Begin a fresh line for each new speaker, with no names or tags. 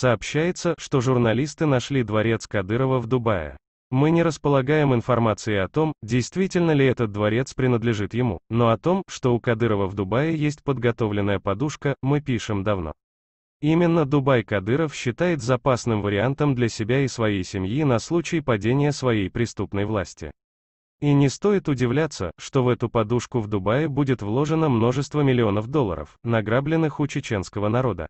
Сообщается, что журналисты нашли дворец Кадырова в Дубае. Мы не располагаем информацией о том, действительно ли этот дворец принадлежит ему, но о том, что у Кадырова в Дубае есть подготовленная подушка, мы пишем давно. Именно Дубай Кадыров считает запасным вариантом для себя и своей семьи на случай падения своей преступной власти. И не стоит удивляться, что в эту подушку в Дубае будет вложено множество миллионов долларов, награбленных у чеченского народа.